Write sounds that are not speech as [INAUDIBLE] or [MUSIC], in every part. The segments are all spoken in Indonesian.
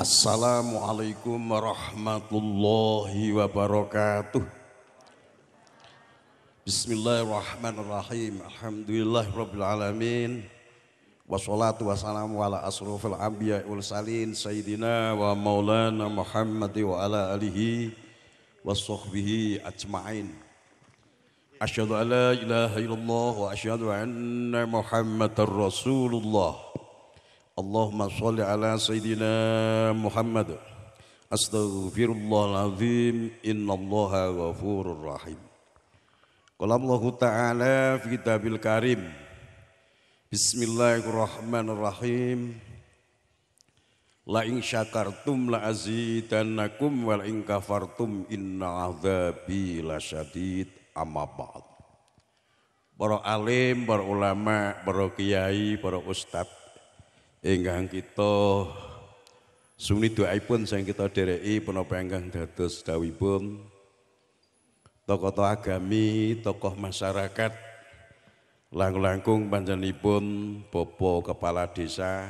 Assalamualaikum warahmatullahi wabarakatuh. Bismillahirrahmanirrahim. Alhamdulillahirabbil alamin. Wassalatu wassalamu ala asrofil anbiya wal salin sayyidina wa maulana Muhammad wa ala alihi wa sahbihi ajmain. Asyhadu an ilaha illallah wa asyhadu anna Muhammadar Rasulullah. Allahumma sholli ala Sayyidina Muhammad Astaghfirullahaladzim Innallaha ghafurur rahim Qalamullahu ta'ala fi kitabil karim Bismillahirrahmanirrahim La in syakartum la azidannakum wa la in kafartum inna azabi lasyadid amma ba'd. Para alim, para ulama, para kiai, para ustadz Enggang kita suni doaipun sing kita dereki punapa ingkang dados dawuhipun tokoh-tokoh agami, tokoh masyarakat langkung-langkung panjenipun, bobo Kepala Desa,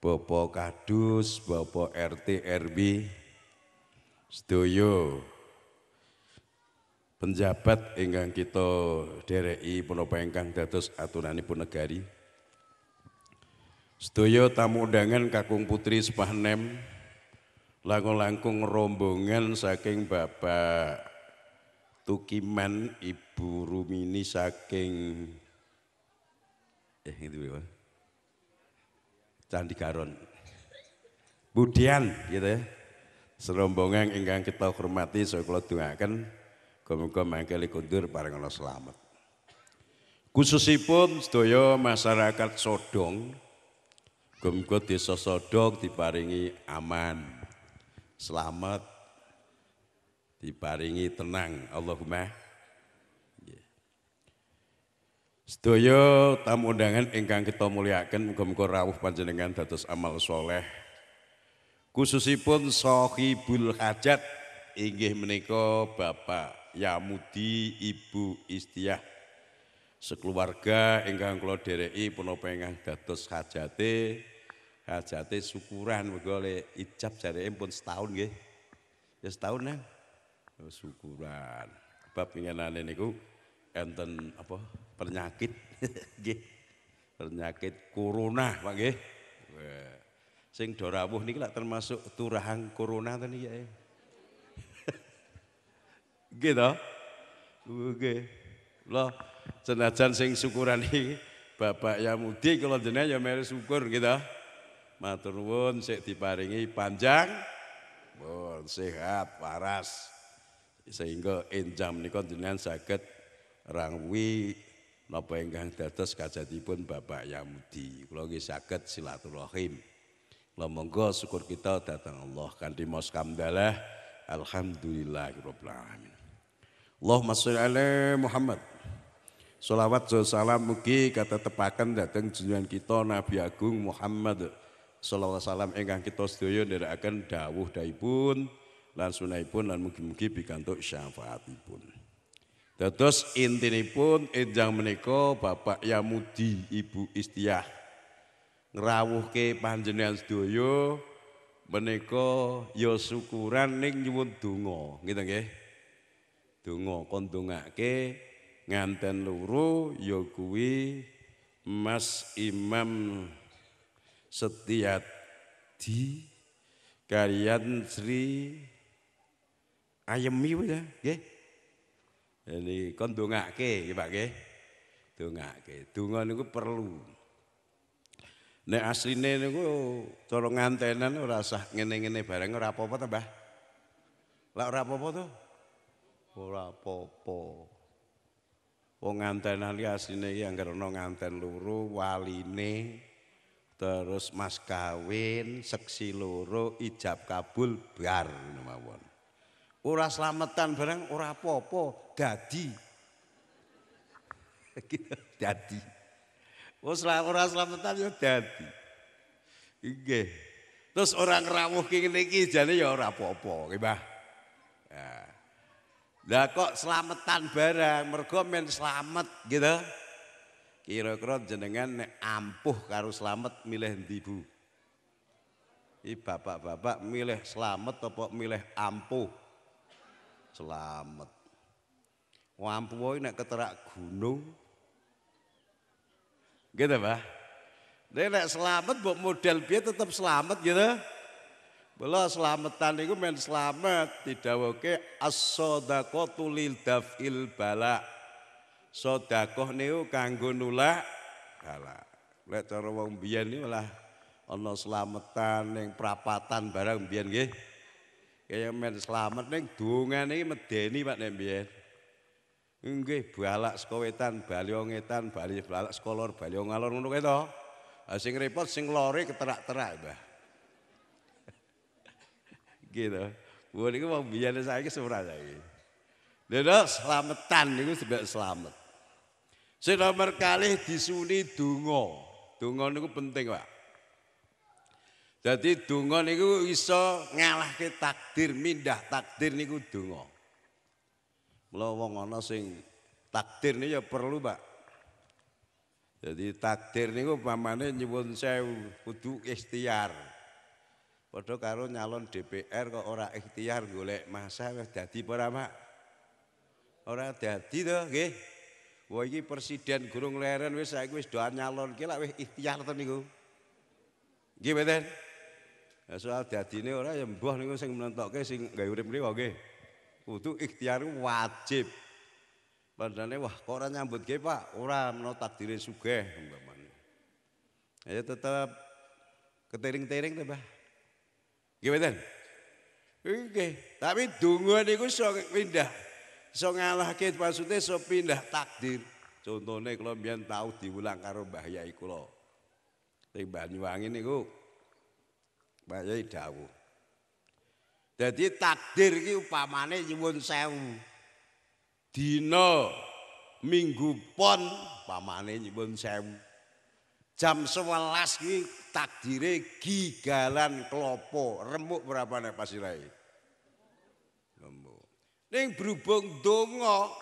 bobo Kadus, bobo RT RW studio, penjabat ingkang kita dereki punapa ingkang dados aturanipun negari. Sedaya tamu undangan kakung putri sepanem langkung-langkung rombongan saking Bapak Tukiman Ibu Rumini saking eh itu ya. Candi Garon. Budian gitu ya. Serombongan ingkang kita hormati saya kula dongaken muga-muga mangkeli kundur bareng selamat slamet. Khususipun sedaya masyarakat Sodong Gumgo desa sodok diparingi aman, selamat, diparingi tenang. Allahumma. Sedoyo tamu undangan ingkang kita muliakan gumgo rawuh panjenengan datus amal soleh. Khususipun Sohibul Hajat inggih meniko Bapak Yamudi Ibu Istiah sekeluarga ingkang kula dereki punapa ingkang dados hajate Hajate syukuran mergo ijab jarike pun setahun nggih. Ya setahun nang. Oh, syukuran. Bab ngenane niku enten apa penyakit [LAUGHS] nggih. penyakit corona Pak nggih. Sing do rawuh niki lak termasuk turahang corona ten eh. ya. [LAUGHS] Nggih to? Nggih. Lah senajan sing syukuran iki Bapak ya mudi kalau jenengan ya melu syukur gitu matur nuwun sik diparingi panjang bon, sehat, waras. Sehingga enjam menika jenengan saged rangwi napa ingkang dados kajatipun Bapak Yamudi. Kula nggih saged silaturahim. Kula monggo syukur kita datang Allah kanthi mos kamdalah alhamdulillahirabbil alamin. Allahumma shalli ala Muhammad. Salawat salam mugi kata tepakan datang junjungan kita Nabi Agung Muhammad sallallahu alaihi wasallam ingkang kita sedaya nderekaken dawuh daipun lan mungkin lan mugi-mugi pikantuk syafaatipun. Dados intinipun enjang menika Bapak Yamudi Ibu Istiah ngrawuhke panjenengan sedaya menika ya syukuran ning nyuwun donga, gitu nggih. Donga kon dongake nganten luru ya kuwi Mas Imam Setiadi kalian Sri Ayemi wis ya? nggih. Jadi kon dongake nggih Pak nggih. Dongake. Donga niku perlu. Nek asline niku cara ngantenan ora usah ngene-ngene bareng ora apa-apa ta, Mbah? Lah ora apa-apa to? Ora apa-apa. Wong ngantenan iki asline iki anggere ana nganten waline terus mas kawin seksi loro ijab kabul bar mawon ora slametan bareng ora apa-apa dadi [LAUGHS] dadi wis ora slametan ya dadi nggih terus orang rawuh ki ngene iki jane ya ora apa-apa nggih nah. lah kok slametan bareng mergo men slamet gitu Kira-kira jenengan nek ampuh karo selamat milih ndi Bu? I bapak-bapak milih selamat apa milih ampuh? selamat. Wong ampuh nek keterak gunung. Gitu, Pak. Nek nek selamat mbok model piye tetap selamat gitu. Bela selamatan itu men selamat Tidak oke asodakotulil daf'il balak sodakoh niku kanggo nulak galak. Lek cara wong biyen niku lah ana slametan ning prapatan barang biyen nggih. Kaya men slamet ning dungan iki medeni Pak nek biyen. Nggih balak saka wetan bali etan, bali balak saka lor bali ngalor ngono kae to. Sing repot sing lore keterak-terak, Mbah. [LAUGHS] gitu. Wong iki wong biyen saiki sura saiki. Lha slametan niku sebab slamet. Sing nomor kalih disuni dungo. Dungo niku penting, Pak. Jadi donga niku iso ngalahke takdir, mindah takdir niku dungo. Mula wong ana sing takdir niku ya perlu, Pak. Jadi takdir niku pamane nyuwun sewu kudu ikhtiar. Padha karo nyalon DPR kok ora ikhtiar golek masa wis dadi apa ora, Pak? Ora dadi to, nggih. Wah iki presiden gurung leren wis saiki wis doa nyalon ki lak wis ikhtiar ten niku. Nggih mboten? Ya soal dadine ora ya buah niku sing nentokke sing gawe urip mriku nggih. Kudu ikhtiar wajib. Padahal wah kok ora nyambut ge Pak, ora menawa takdire sugih umpamane. Ya tetep ketering-tering to, Mbah. Nggih mboten? Nggih, tapi dungu niku iso pindah iso ngalahke maksude iso pindah takdir. Contone kula mbiyen tau diulang karo Mbah Yai kula. Teng Banyuwangi niku Mbah Yai dawuh. Dadi takdir iki upamane nyuwun sewu. Dina minggu pon pamane nyuwun sewu. Jam 11 iki takdire gigalan klopo, remuk berapa nek pasirahe. Ning berhubung donga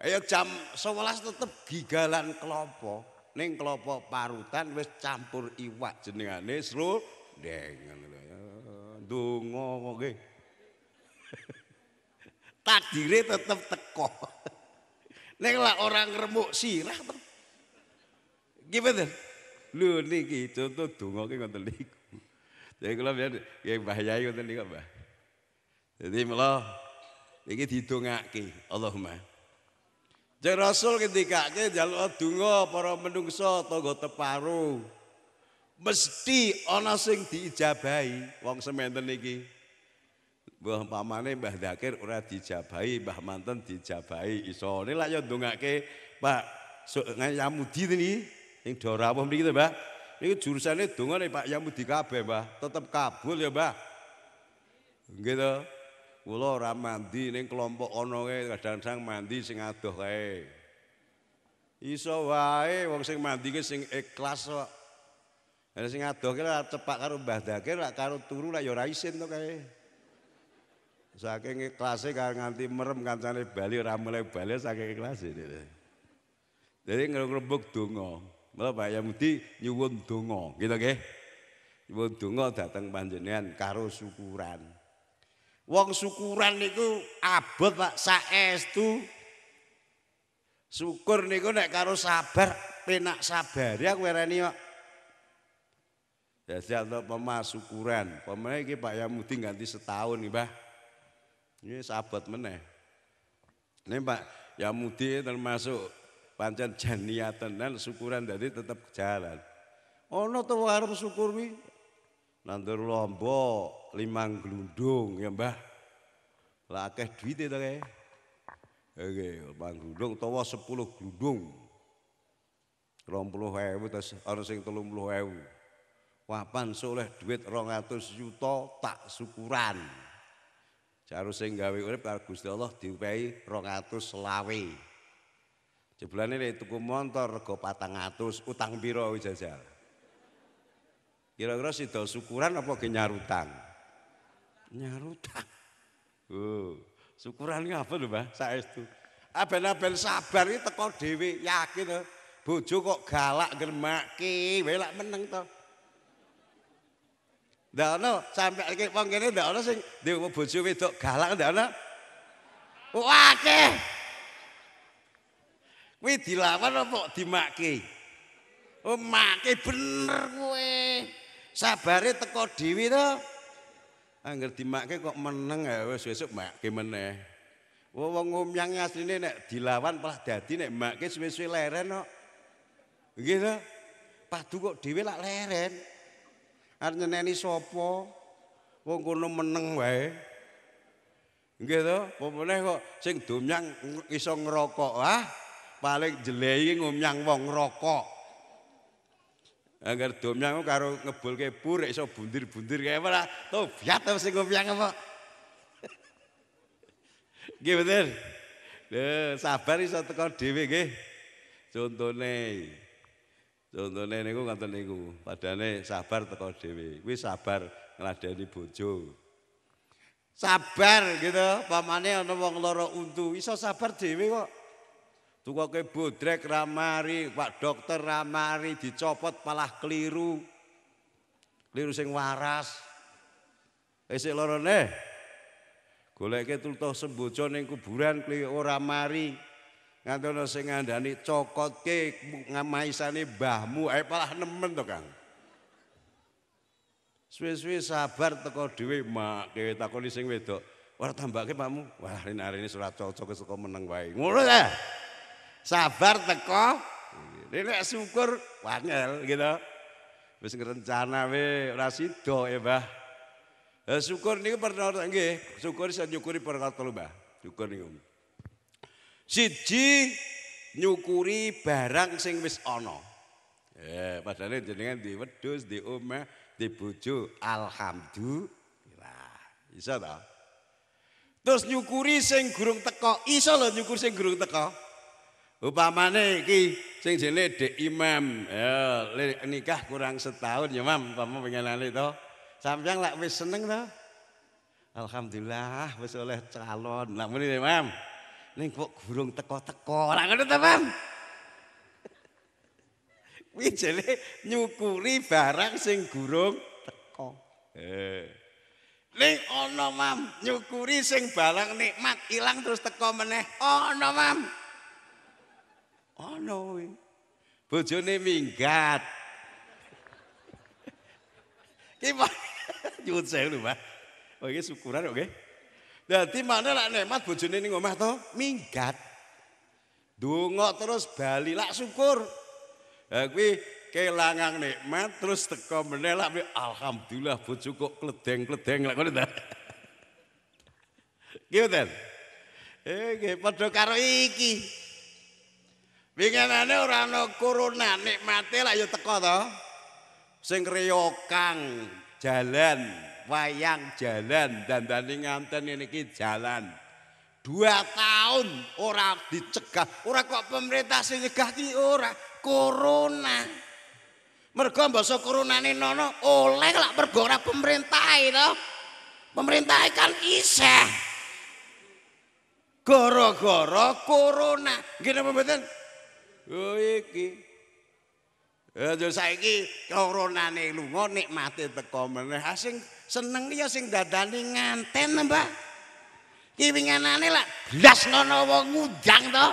Ayo jam 11 tetep gigalan kelapa. Ning kelapa parutan wis campur iwak jenengane srundeng. Donga kok nggih. [LAUGHS] Takdire tetep teko. [LAUGHS] Ning lak orang remuk sirah. Gimana? Lho niki contoh donga ki ngoten niku. Jadi kula biyen bahayai ngoten niku, Mbah. Jadi malah Iki didongake Allahumma. Jeng Rasul ketika ke jaluk donga para menungso tangga teparu. Mesti onasing sing diijabahi wong sementen iki. Mbah pamane Mbah Dakir ora dijabahi, Mbah Manten dijabahi iso. Ini lak yo ndongake Pak so, Yamudi ini yang dorawuh mriki to, Mbah. jurusannya jurusane nih Pak Yamudi kabeh, Mbah. Tetep kabul ya, Mbah. gitu kula ora mandi ning kelompok ana kadang-kadang mandi sing adoh kae. Iso wae wong sing mandi ki sing ikhlas kok. Lah sing adoh ki cepak karo Mbah Dakir ora karo turu lah ya ora isin to kae. Saking ikhlase karo nganti merem kancane Bali ora mulai bali saking ikhlase. Jadi ngrembug donga. Mula Pak Yamudi nyuwun donga, gitu nggih. Nyuwun donga dateng panjenengan karo syukuran. Wong syukuran niku abot Pak saestu. Syukur niku nek karo sabar, penak sabar ya aku wereni kok. Jadi atau pemah syukuran, pemah iki Pak Yamudi ganti setahun nih, bah Ini sahabat meneh. Ini Pak Yamudi termasuk pancen janiatan dan syukuran jadi tetap jalan. oh, tuh harus syukur wi. Nandur lombok, limang glundung ya Mbah. Lah akeh duwite to kae. Oke, limang glundung utawa 10 glundung. 20.000 terus ana sing 30.000. Wapan soleh duit 200 juta tak syukuran. Jarus sing gawe urip karo Gusti Allah diwehi 200 selawe. Jebulane nek tuku motor rega 400 utang pira jajar, Kira-kira sida syukuran apa ge nyarutang? nyarutang. Oh, syukuran apa lho Mbah saestu. Aben-aben sabar iki teko dhewe, yakin to. Bojo kok galak gemaki, wae lak meneng to. Ndak ono sampe iki wong kene ndak ono sing dhewe bojo wedok galak ndak ono. Akeh. Kuwi dilawan apa dimaki? Oh, maki bener kowe. Sabare teko dhewe to. Angger ah, dimakke kok meneng ya wis besok makke meneh. Wong umyang asline nek dilawan malah dadi nek makke suwe-suwe leren kok. Nggih to? Padu kok dhewe lak leren. Arep nyeneni sapa? Wong kono meneng wae. Nggih to? Pomene kok sing dumyang iso ngrokok ah paling jelehi ngumyang wong rokok. Angger domyang karo ngebulke pur iso bundir-bundir kaya apa tobiat apa sing ngomyang apa. [LAUGHS] Nggih bener. Lho, sabar iso teko dhewe nggih. Contone Contone niku ngoten niku. Padane sabar teko dhewe. Kuwi sabar ngladeni bojo. Sabar gitu, pamane ana wong lara untu, iso sabar dhewe kok. Tukoke bodrek ramari, Pak dokter ramari dicopot palah keliru. Keliru sing waras. Esik lorone. Goleke tultoh sembojo ning kuburan keliru ramari. mari. Ngantono sing ngandani cokotke ngamaisane mbahmu ae malah nemen tuh Kang. Suwi-suwi sabar teko dhewe mak dhewe takoni sing wedok. Ora tambake pakmu. Wah, rene-rene surat cocok saka meneng wae. Ngono ta? Sabar teko. Nek syukur wangel gitu. Wis ngerencana we ora sida ya, Mbah. Eh, syukur niku pernah nggih, syukur saya nyukuri perkara telu, Mbah. Syukur niku. Siji nyukuri barang sing wis ana. Eh, padahal jenengan di wedhus, di omah, di bojo, alhamdulillah. Iso ta? Terus nyukuri sing gurung teko, iso lho nyukuri sing gurung teko. Upamane iki sing jenenge Dek Imam, ya nikah kurang setahun ya Mam, umpama pengenane to. Sampeyan lek wis seneng to? Alhamdulillah wis oleh calon. Lah muni Mam. Ning kok gurung teko-teko. Lah ngono to Mam? [LAUGHS] Kuwi jenenge nyukuri barang sing gurung teko. Eh. Ning ana Mam, nyukuri sing barang nikmat ilang terus teko meneh. Ana Mam. Ono oh, kuwi. Bojone minggat. Ki [LAUGHS] nyuwun sewu lho, Pak. Oh iki syukuran oke. nggih. Dadi makne lak nikmat bojone ning omah to minggat. Dungo terus bali lak syukur. Ha kuwi kelangan nikmat terus teko meneh lak alhamdulillah bojo kok kledeng-kledeng lak ngono ta. Gimana? Eh, padha karo iki. Winginane ora ana corona, nikmate lak ya teko to. Sing riyokang jalan, wayang jalan, dandani nganten niki jalan. Dua tahun ora dicegah, ora kok pemerintah sing nyegah ki ora corona. Mergo basa coronane nono oleh lak mergo ora pemerintah to. Pemerintah kan isih. Gara-gara corona. Gini pembetan, Oh iki. Ya saiki coronane lunga nikmate teko meneh. Ha ah, sing seneng ya sing dadani nganten, Mbah. Ki winganane lak blas ngono wong ngundang to.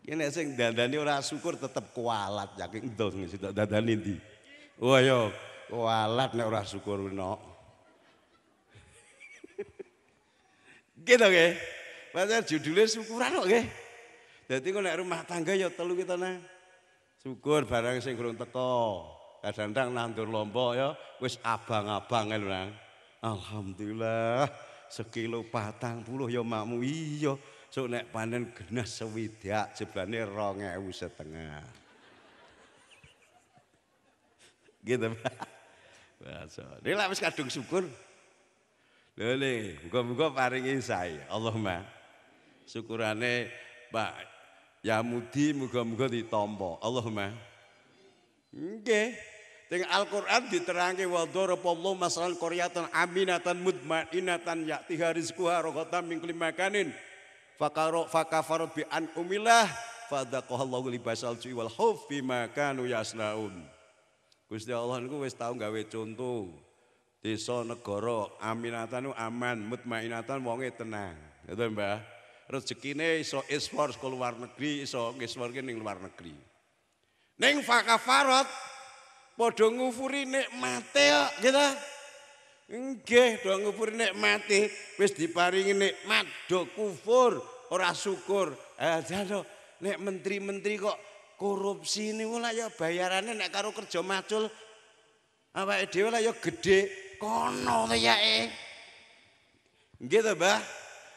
Ki nek sing dadani ora syukur tetep kualat ya ki ndus ngisi dadani ndi. Oh ya kualat nek ora syukur no. [LAUGHS] Gitu nggih. Pasar judulnya syukuran kok nggih. Jadi kok nek rumah tangga ya telu kita nah. Syukur barang sing gurung teko. Kadang-kadang nandur lombok ya wis abang-abang lho nang. Alhamdulillah sekilo patang puluh ya makmu iya. so naik panen genas sewidak jebane 2000 setengah. [LAUGHS] Gitu Pak. Basa. Ini wis kadung syukur. Lho le, muga-muga paringi saya. Allahumma syukurane Pak Ya mudi muga-muga Allah Allahumma. Oke, Teng Al-Qur'an diterangke wa darapallahu masalah qaryatan aminatan mudma'inatan ya'tiha rizquha raghatan min makanin. Fakaro fakafaru bi an umillah fadzaqahallahu libasal ju'i wal khauf bima kanu yasnaun. Gusti Allah niku wis tau gawe contoh. Desa negara aminatanu aman, mutmainatan wonge tenang. Ngoten, Mbah. rezekine iso ekspor ke luar negeri, iso ekspor ke ning luar negeri. Ning fakafarat padha ngufuri nikmate kok gitu. Nggih, do ngufuri nikmate wis diparingi nikmat do kufur ora syukur. Eh jano, nek menteri-menteri kok korupsi niku lah ya bayarannya nek karo kerja macul awake dhewe lah ya gedhe kono ta ya eh. Nggih to, Mbah?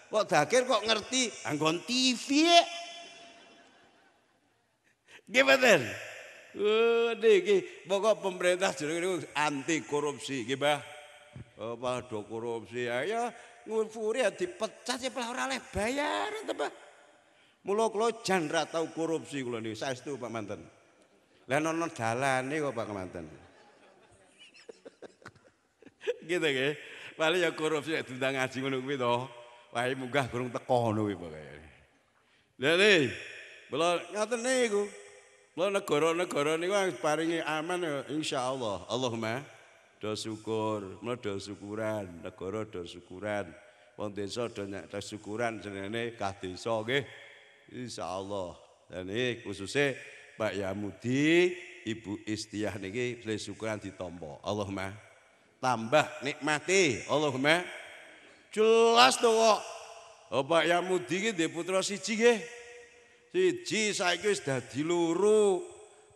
Kok dakir kok ngerti anggon TV Gimana? Uh, niki pokok pemerintah jenenge anti korupsi nggih, Mbah. Apa oh, do korupsi ah, ya ngulfuri ya dipecat ya ora oleh bayaran ta, Mbah. Mula kula jan ra tau korupsi kula niku saestu Pak Manten. Lah nono dalane kok Pak Manten. [LAUGHS] gitu nggih. Paling ya korupsi ditundang ngaji ngono kuwi to. Wae munggah burung teko ngono kuwi pokoke. Lha kula ngaten niku. Kula negara-negara niku paringi aman ya, insyaallah. Allahumma do syukur, mulo do syukuran, negara do syukuran. Wong desa do nyak syukuran jenenge kah desa nggih. Insyaallah. Dan iki khususnya Pak Yamudi Ibu Istiah niki syukuran ditampa. Allahumma tambah nikmati. Allahumma Jelas to kok. Pak Yamudi iki ndek putra siji nggih. Siji saiki wis dadi loro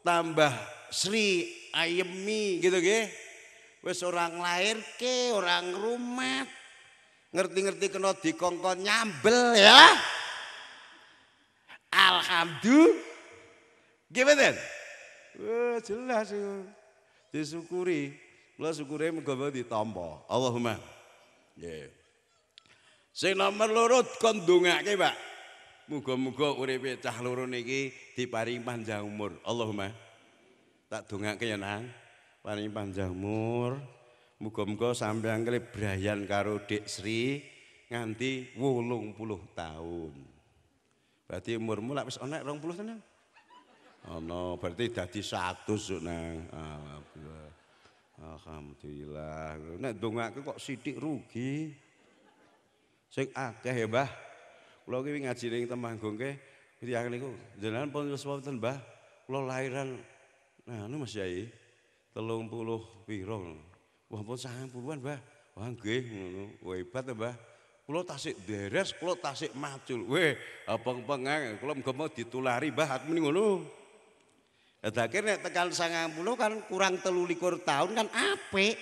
tambah Sri Ayemi gitu nggih. Wis orang lahir ke, orang rumah, Ngerti-ngerti kena dikongkon nyambel ya. Alhamdulillah. Gimana? Wah, eh, jelas itu. Disyukuri. Kula syukure muga-muga ditampa. Allahumma. Yeah. Sing nomor loro kon ndongake, Pak. Muga-muga uripe cah loro niki diparingi panjang umur. Allahumma. Tak dongake ya, Nang. Paringi panjang umur. Muga-muga sampeyan kelebrayan karo Dik Sri nganti 80 tahun. Berarti umurmu lak wis ana 20 tenan. Ana berarti dadi 100 nang. Alhamdulillah. Nek dongake kok sithik rugi. Sing akeh ya, Mbah. Kula kuwi ngaji ning Temanggung ke tiyang niku jenengan pun wis wonten, Mbah. Kula lahiran nah niku Mas Yai 30 pira. Wah pun 90-an, Mbah. Wah nggih ngono. Hebat ya, Mbah. tasik deres, kulo tasik macul. Weh, abang-abang kulo mau ditulari mbah atmu ngono. Dadi nek tekan 90 kan kurang 23 tahun kan apik.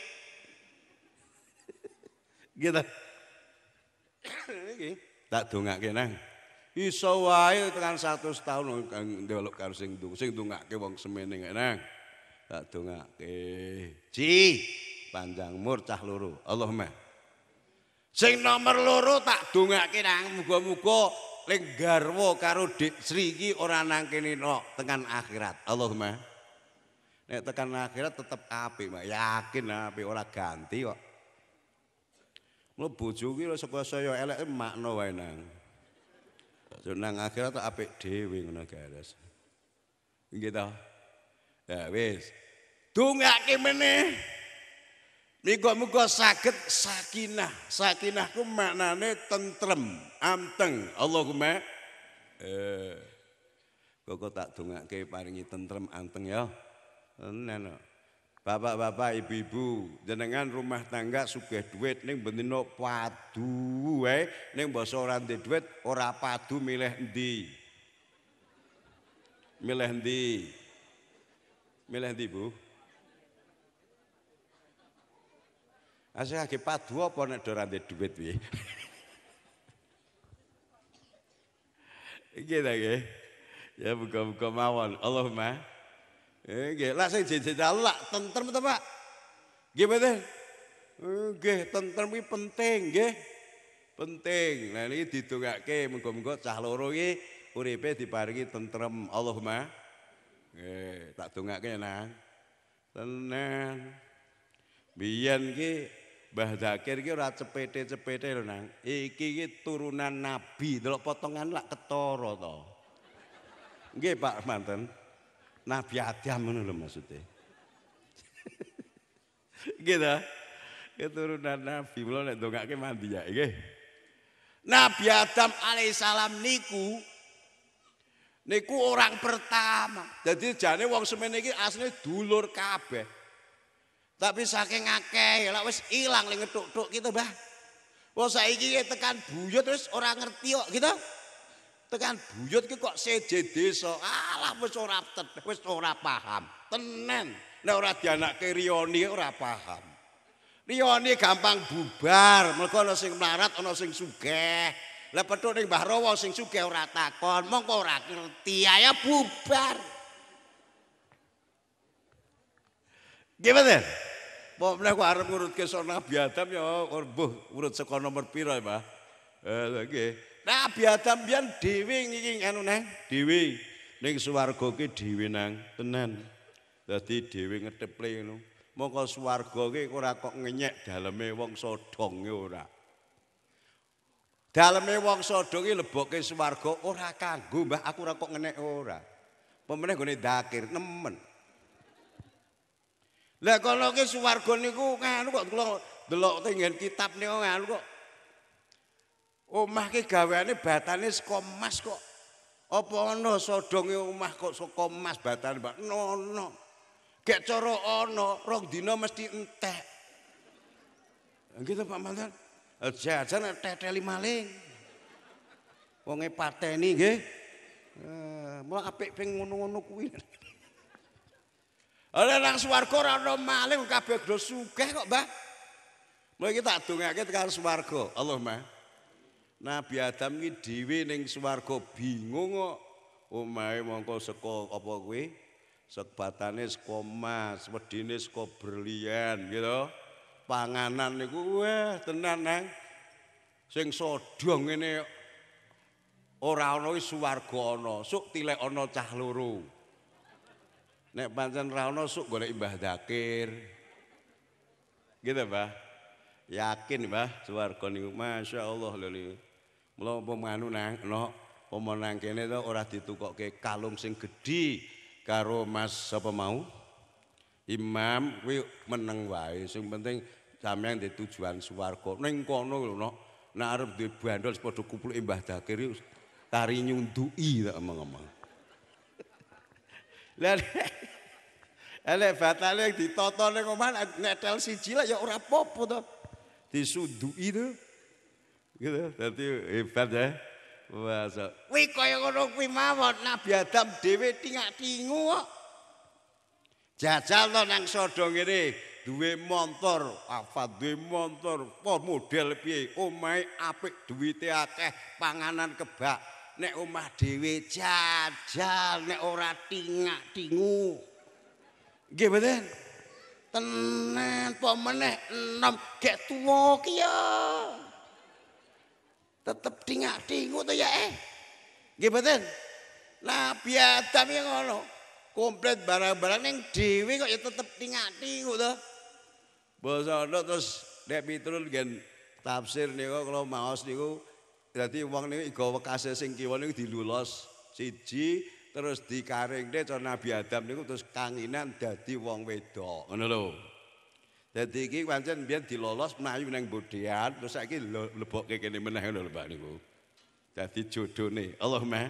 [LAUGHS] gitu. iki tak dongake nang iso wae tekan 100 tahun kang ndelok karo sing ndung sing ndungake wong semene nang tak dongake ji panjang umur cah loro Allahumma sing nomor loro tak dongake nang muga-muga ling garwa karo Dik Sri iki ora nang kene no, tekan akhirat Allahumma nek tekan akhirat tetep apik yakin apik ora ganti kok lo bojo lo saka saya eleke makno wae nang. Nang akhirat tak apik dhewe ngono garis. Nggih ta? Ya wis. Dongake meneh. Muga-muga saged sakinah. Sakinah ku maknane tentrem, anteng. Allahumma eh kok tak dongake paringi tentrem anteng ya. Tenan Bapak-bapak, ibu-ibu, jenengan rumah tangga sugih duit ning bendina padu wae, ning basa ora ndek duit ora padu milih endi. Milih endi? Milih endi, Bu? Asih ah, lagi padu apa nek ora ndek duit piye? [LAUGHS] Iki ta Ya buka-buka mawon. Allahumma Eh, nggih, lak sing jadi lak tentrem ta, Pak? Nggih mboten? Eh, nggih, tentrem ini penting, nggih. Penting. Lah niki didongake muga-muga cah loro iki uripe diparingi tentrem. Allahumma. Nggih, tak dongake nang. tenang. Biyen ki Mbah Zakir ki ora cepete-cepete lho, Nang. Iki ki turunan nabi, delok potongan lak ketara to. Nggih, Pak Manten. Nabi Adam ngono lho maksudnya. [LAUGHS] gitu. Keturunan Nabi kula nek ndongake mandi ya nggih. Nabi Adam alaihissalam niku niku orang pertama. Jadi jane wong semene iki asline dulur kabeh. Tapi saking akeh lak wis ilang le ketuk thuk gitu, Mbah. Wong saiki tekan buyut terus orang ngerti kok gitu. Tekan buyut ki kok seje desa. Alah wis ora wis ora paham. Tenan. Nek ora dianakke riyoni ora paham. Rioni gampang bubar, mergo ana sing melarat ana sing sugih. Lah petuk ning Mbah Rawa sing sugih ora takon, mongko ora ngerti, ayo bubar. Gimana? Mbok menawa urut ngurutke saka Nabi Adam ya urut saka nomor pira, ya, Mbah? Eh, Nabi Adam biyen dhewe iki anu neng dhewe ning swarga ki dhewe nang tenan. Dadi dhewe ngeteple ngono. Mongko swarga ki ora kok ngenyek daleme wong sodonge ora. Daleme wong sodo ki leboke swarga ora kanggo mbah aku ora kok ngenek ora. Pemeneh gone dakir nemen. Lah kalau ki swarga niku kan kok kula delok tengen kitab niku kan kok Omah ki gaweane batane saka emas kok. Apa ana sodonge omah kok saka emas batane, Pak? No, no. Gek cara ana rong dina mesti entek. Gitu Pak Mantan. Jajan teteli maling. Wonge pateni nggih. Eh, Mau apik ping ngono-ngono kuwi. Oleh nang swarga ora ana maling kabeh do sugih kok, Mbah. Mulai kita dongake tekan swarga. Allahumma Nabi Adam ki dewi neng Swargo bingung kok. umai oh, mongko saka apa kuwi? Sebatane saka emas, wedine saka berlian, gitu. Panganan niku wah tenan nang sing sodong ini ora ana wis swarga ana, suk tilek ana cah loro. Nek pancen ra ana suk golek Mbah Dakir. Gitu, Mbah. Yakin, Mbah, swarga niku masyaallah lho niku. Mula apa nang no apa nang kene to ora ditukokke kalung sing gedhi karo Mas sapa mau? Imam kuwi meneng wae sing penting sampeyan ndek tujuan swarga. Ning kono lho no. Nek arep duwe bandol padha kupluke Mbah Dakir tari nyunduki tak omong-omong. [LAUGHS] Lah Elek [LAUGHS] batale ditata ning omah nek tel siji lah ya ora apa-apa to. Disunduki to. gitu dadi hebat ya Masa. Kui kaya ngono kui mawon Nabi Adam dhewe tingak tingu kok. Jajal to nang sodo ngene duwe motor, apa duwe motor, apa model piye, omahe apik, duwite akeh, panganan kebak. Nek omah dhewe jajal, nek ora tingak tingu. Nggih mboten? Tenan po meneh enom gek tuwa ki tetep dingak-dingu to ya eh. Nggih mboten? Nabi Adam ya ngono. Komplit barang-barang ning dhewe kok ya tetep dingak-dingu to. Basa terus nek miturun gen tafsir niku kalau maos niku dadi wong niku iga wekase sing kiwa niku dilulos siji terus dikaringne cara Nabi Adam niku terus kanginan dadi wong wedok ngono lho. Dadi iki pancen biyen dilolos mlayu nang bodhean, terus saiki lebokke kene meneh ngono lho Pak niku. Dadi jodone Allahumma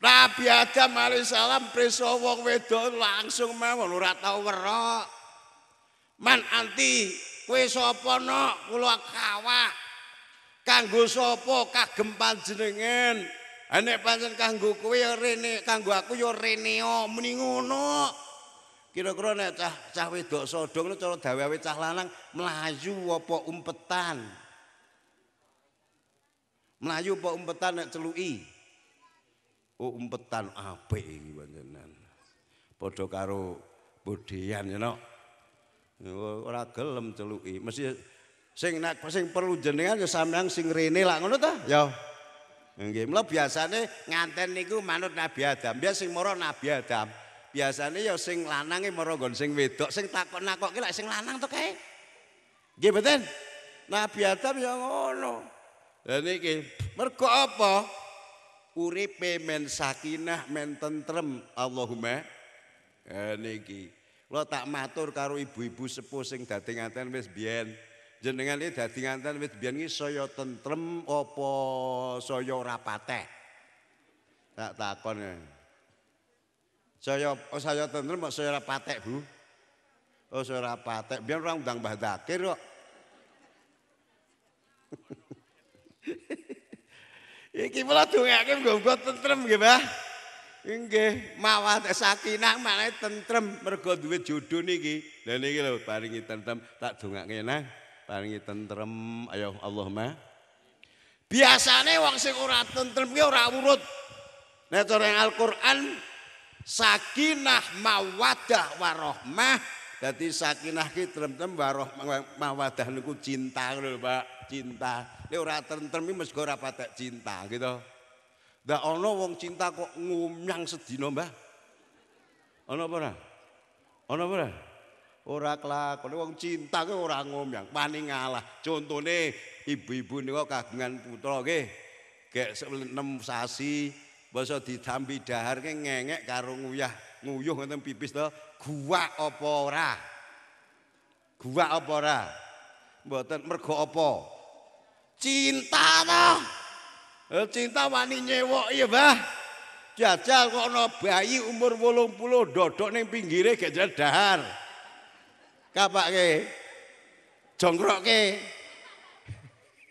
Nabi Adam alaih salam preso wong wedok langsung mawon ora tau wero. Man anti kowe sapa no kula kawah. Kanggo sapa kagem panjenengan? Ha nek pancen kanggo kowe rene, kanggo aku yo rene, muni ngono. Kira-kira nek cah cah wedok sodong cara dawewe cah lanang melayu apa umpetan. Melayu apa umpetan nek celuki. Oh umpetan apik iki panjenengan. Padha karo bodean ya you know. Ora gelem celuki. Mesti sing nak sing perlu jenengan ya sampeyan sing rene lah ngono ta ya. Nggih, mula biasane nganten niku manut Nabi Adam. Biasa sing mara Nabi Adam biasane ya sing lanang nih e merogon sing wedok, sing takon nakok gila, sing lanang tuh kayak Nggih Nah Nabi Adam ya ngono. Lah niki mergo apa? Uripe men sakinah, men tentrem Allahumma. Eh niki. lo tak matur karo ibu-ibu sepuh sing dadi ngaten wis Jenengan ini dadi ngaten wis biyen soyo saya tentrem apa saya rapate Tak takon. Ya. Saya oh saya tentrem kok saya ora Bu. Oh saya ora biar orang undang Mbah Dakir kok. [LAUGHS] Iki malah dongake monggo tentrem nggih, Mbah. Nggih, mawat sakinah mana tentrem mergo duwe jodoh niki. Lah niki lho paringi tentrem tak dongake nah, paringi tentrem ayo Allahumma. Biasane wong sing ora tentrem ki ora urut. Nek cara Al-Qur'an sakinah mawadah warohmah Jadi sakinah ki trem warohmah mawadah niku cinta lho Pak cinta nek ora tentrem iki mesti ora patek cinta gitu Dah ono wong cinta kok ngumyang sedina Mbah ono apa ora ono apa ora ora kelakon wong cinta kok ora ngomyang paning ngalah nih ibu-ibu niku kagungan putra nggih gek enam sasi ditambi dahar ke ngengek karo nguyah nguyuh ngoten pipis to gua apa ora guwak apa ora Buatan mergo apa cinta toh eh, cinta wani nyewok ya bah jajal kok no bayi umur puluh dodok neng pinggire gak dahar kapake ke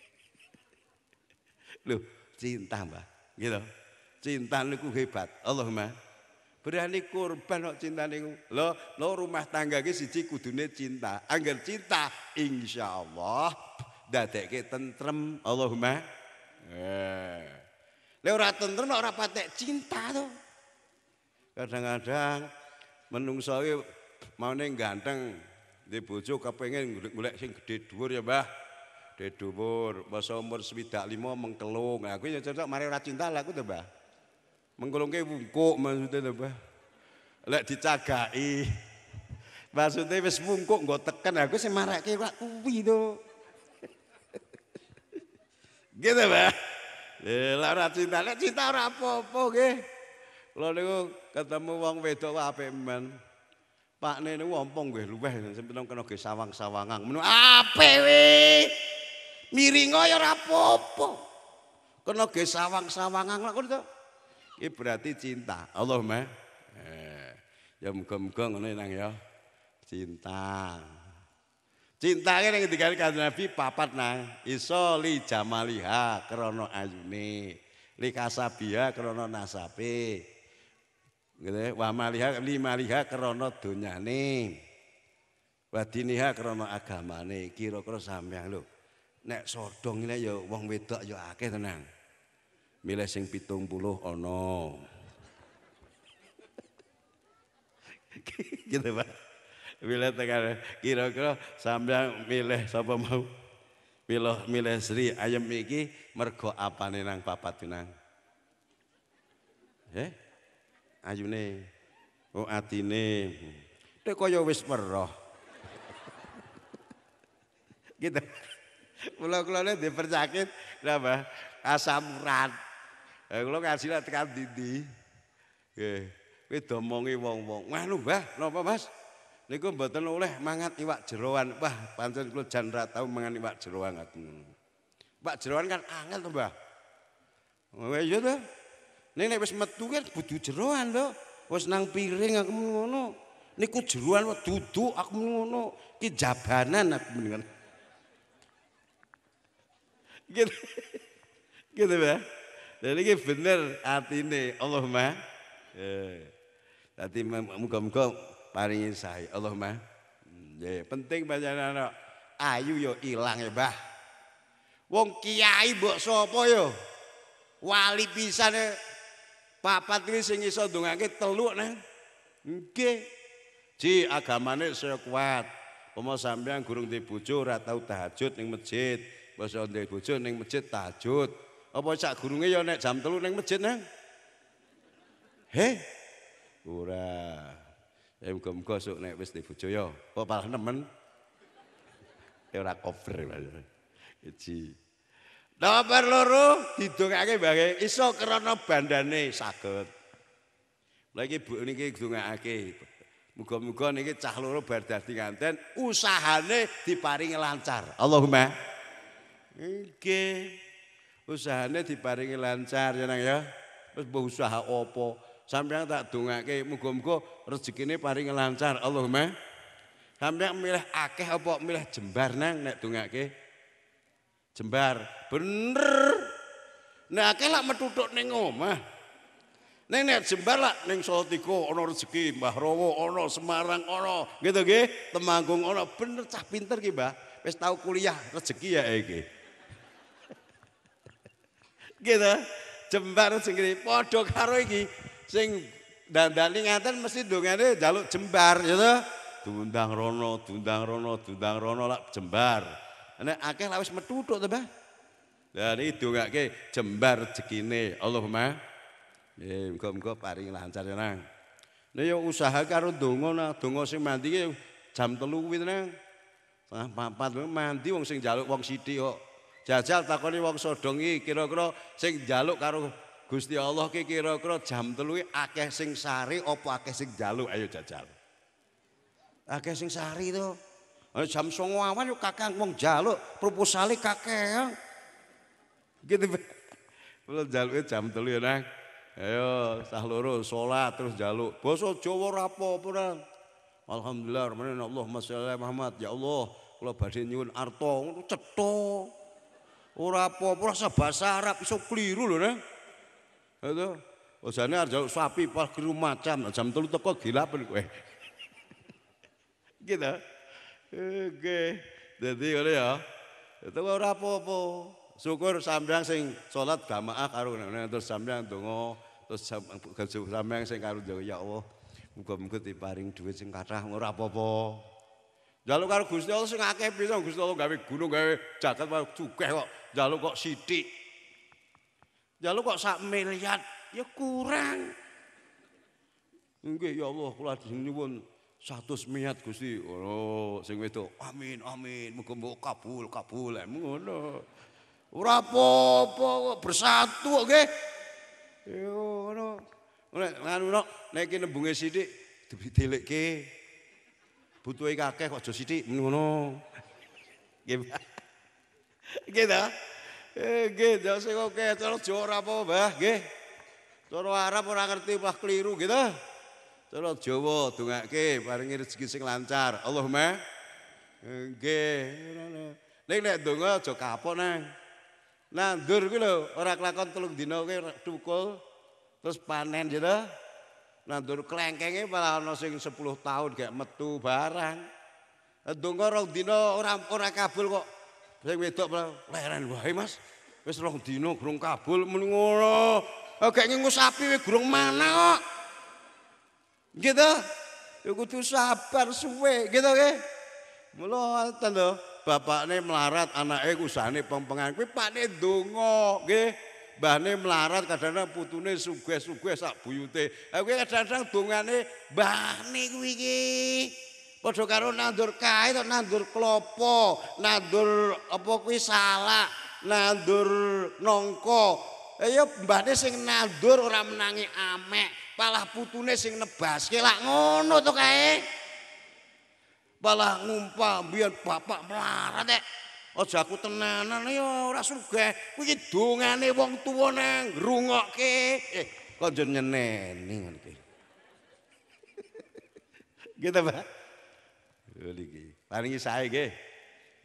[LAUGHS] Loh cinta Mbah gitu Cinta niku hebat. Allahumma berani korban kok cinta niku. Lo lo rumah tangga ki siji kudune cinta. Angger cinta insyaallah dadekke tentrem. Allahumma. Eh. Lek ora tentrem ora patek cinta to. Kadang-kadang menungso ki maune ganteng di bojo kepengin golek sing gedhe dhuwur ya Mbah. Gedhe dhuwur, masa umur 75 mengkelung. Aku ya cocok mari ora cinta lah aku to Mbah menggolongke wungkuk maksudnya apa? Lek dicagai. Maksudnya wis wungkuk nggo tekan, aku sing marake kok kuwi to. [LAUGHS] gitu, Pak. Lah ora cinta, lek cinta ora apa-apa nggih. Kula niku ketemu wong wedok apik men. Pak Nene ompong gue luweh sempetong kena ke sawang-sawangang. Menu apik we. Miringo ya rapopo. Kena ke sawang-sawangang lah kau to. Ini berarti cinta. Allah Eh, ya muga-muga ngono ya, nang ya. Cinta. Cinta ini yang dikali kata Nabi papat nah. Iso li jamaliha krono ayuni, Li kasabiha krono nasabe. Gitu, ya. wa maliha li maliha krono nih, Wa diniha krono nih. Kira-kira yang lu, Nek sodong ini ya wong wedok ya akeh tenang. Milih sing pitung puluh ono. gitu Pak. Milih tekan kira-kira sambil milih siapa mau? Milih milih Sri ayam iki mergo nih nang papa nang. Eh? nih, Oh atine. Tek koyo wis weruh. gitu. Mula kula dipercakit, kenapa? Asam urat. Eh kula ngaji lah tekan ndi-ndi. Nggih. domongi wong-wong. Wah lu bah, apa Mas? Niku mboten oleh mangat iwak jeroan. Wah, pancen kula jan ra tau mangan iwak jeroan ngoten. Iwak jeroan kan angel to, Mbah. Wah, oh, iya to. Ning nek wis metu kan kudu jeroan to. Wis nang piring aku ngono. Niku jeroan duduk aku ngono. Ki jabanan aku mendingan. Gitu. Gitu, Mbah. Jadi ini bener atine Allahumma. Tadi muga-muga say Allah Allahumma. Ya, penting bacaan anak. Ayu yo ilang ya, Bah. Wong kiai mbok sapa yo. Wali pisane papat kuwi sing iso ndongake telu nang. Nggih. Ji agamane saya kuat. Pomo sampean gurung di bojo ora tau tahajud ning masjid. Basa ndek bojo ning masjid tahajud. Apa cak gurunge ya nek jam 3 ning masjid nang? He? Ora. Ya muga sok nek wis dibojo ya. Kok malah nemen? Ya ora cover. Iji. Nomor loro didongake mbake iso krana bandane saged. lagi bu ini didongake. Muga-muga niki cah loro bar dadi nganten usahane diparingi lancar. Allahumma. Nggih. Okay usahane diparingi lancar ya nang ya. Wis berusaha usaha apa? Sampeyan tak dongake muga-muga rezekine paringi lancar. Allahumma. Sampeyan milih akeh apa milih jembar nang nek dongake? Jembar. Bener. Nek akeh lak metutuk ning omah. Neng nek jembar lah neng Salatiga ana rezeki, Mbah Rawa ana Semarang ana, gitu nggih, Temanggung ana bener cah pinter ki, Mbah. Wis tau kuliah rezeki ya iki. Gitu. Jembar sing ngene padha karo iki sing dandani ingatan mesti dongane jaluk jembar gitu. Dundang rono, dundang rono, dundang rono lak jembar. Nek akeh lak wis metu tok to, ke cembar iki jembar Allahumma. Eh, muga-muga paring lancar ya nang. yo usaha karo dongo nah, dongo sing mandi jam 3 kuwi nang. Setengah papat mandi wong sing jaluk wong sithik kok. Jajal takoni wong Sodom iki kira-kira sing njaluk karo Gusti Allah ki kira-kira jam telu akeh sing sari apa akeh sing njaluk ayo jajal. Akeh sing sari to. Ayo jam 09.00 awan yo kakang wong njaluk proposale kakek. Gitu. Belum njaluke jam telu ya nang. Ayo sah loro salat terus njaluk. Basa Jawa ora apa-apa ora. Alhamdulillah, Allahumma sholli Muhammad. Ya Allah, kalau badhe nyuwun arta, cetha. Ora apa-apa rasa bahasa Arab iso keliru lho ne. Itu Osane arep jaluk sapi pas macam macam jam 3 teko gilapen kowe. [LAUGHS] gitu. Oke. Jadi ngono ya. Itu ora apa-apa. Syukur sampeyan sing salat jamaah karo terus sampeyan donga terus sampeyan sing karo ya Allah. Muga-muga diparing dhuwit sing kathah ora apa-apa. Jaluk karo Gusti Allah sing akeh pisan Gusti Allah gawe gunung gawe jagat cukeh kok. Jaluk kok sithik. Jaluk kok sak miliar ya kurang. Nggih ya Allah kula nyuwun 100 miat Gusti. Oh sing wedok amin amin muga-muga kabul kabul ngono. Ora apa-apa bersatu kok nggih. Ya ngono. Nek anu nek iki nembunge sithik dibedelekke butuhe kakek kok aja sithik ngono. Nggih. Nggih ta? Eh, nggih, jase ya kok cara Jawa ora apa, Mbah, nggih. Cara Arab ora ngerti wah keliru gitu. Cara Jawa dongake paringi rezeki sing lancar. Allahumma eh, nggih. Ning nek donga aja kapok nang. Nandur kuwi lho, ora kelakon telung dina kowe tukul terus panen gitu. Nandur klengkenge malah ana sing 10 tahun gak metu barang. Ndonga rong dina ora ora kabul kok. Sing wedok leren wae Mas. Wis rong dina gurung kabul mun ngono. Gak ngingu sapi wis gurung mana kok. Gitu. Ya kudu sabar suwe, gitu ge. Mula ten to, bapakne melarat anake usane pempengan kuwi pakne ndonga, nggih. mbahne melarat kadang-kadang putune suges-suges sak buyute. Lah kuwi kadang-kadang dongane mbahne kuwi iki. Padha karo nandur kae to nandur klopo, nandur apa kuwi salak, nandur nongko. Eh ya mbahne sing nandur ora menangi amek, malah putune sing nebaske lak ngono to kae. Malah ngumpah biar bapak melarat ya. Aja aku tenanan ya ora sugih. Kuwi dongane wong tuwa nang ngrungokke. Eh, kok nyeneni ngono iki. [LAUGHS] Gitu, Pak. Lho iki. Paringi sae nggih.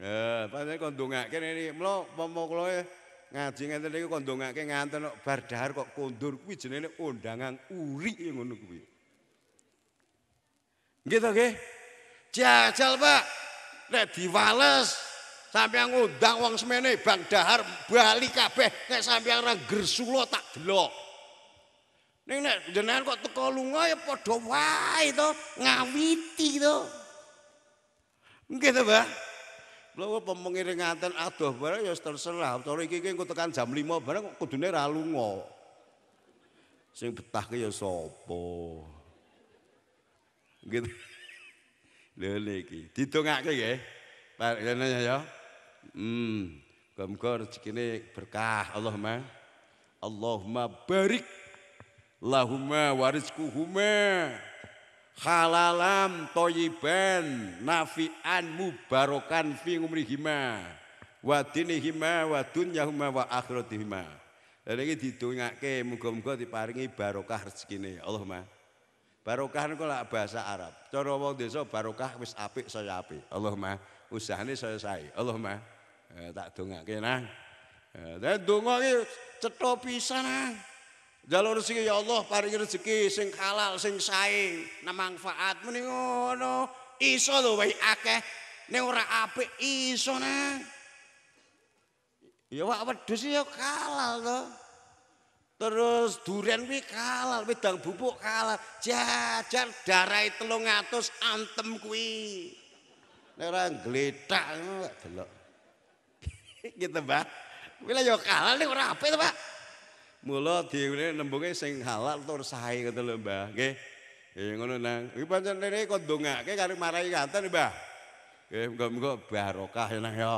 Eh, pancen kon dongake niki. Mlo pomo kula e, ngaji ngenten niku kon dongake nganten kok bar dahar kok kondur kuwi jenenge undangan uri e ngono kuwi. Nggih to nggih? Jajal, Pak. Nek diwales Sampai yang ngundang wong semene Bang Dahar bali kabeh nek sampeyan ra gersula tak delok. Ning nek jenengan kok teko lunga ya padha wae to, ngawiti to. Nggih to, Mbah? Lha pemengiring ngaten adoh barang ya terserah. Sore iki engko tekan jam 5 barang kudune ra lunga. Sing betah ki ya sapa? Nggih. Lho niki didongake nggih. Pak ya. ya, ya. Hmm, muga rezeki ini berkah Allahumma. Allahumma barik lahuma warizkuhuma halalam toyiban nafian mubarokan fi umrihima wa dinihima wa wa akhiratihima dan ini didungake muga-muga diparingi barokah ini, Allahumma barokah niku lah bahasa Arab cara wong desa barokah wis apik saya apik Allahumma usahane saya sae Allahumma Eh, tak dongake nang. Eh donga iki pisan nang. Jalur rezeki ya Allah paring rezeki sing halal sing sae manfaat muni ngono. Iso lho wae akeh ning ora apik iso nang. Ya wak wedhus ya halal to. Terus durian kuwi halal, wedang bubuk halal. Jajan darai 300 antem kuwi. Nek ora gletak delok. [LAUGHS] gitu Mbak. Bila yo kalah nih apa itu mbak mulut Mula ini nembungnya sing halal tur gitu ngono mbak. Oke. Okay. Yang ngono nang. ini pancen ini kok marah ikan tuh, mbak. oke, okay. enggak enggak barokah ya nang yo.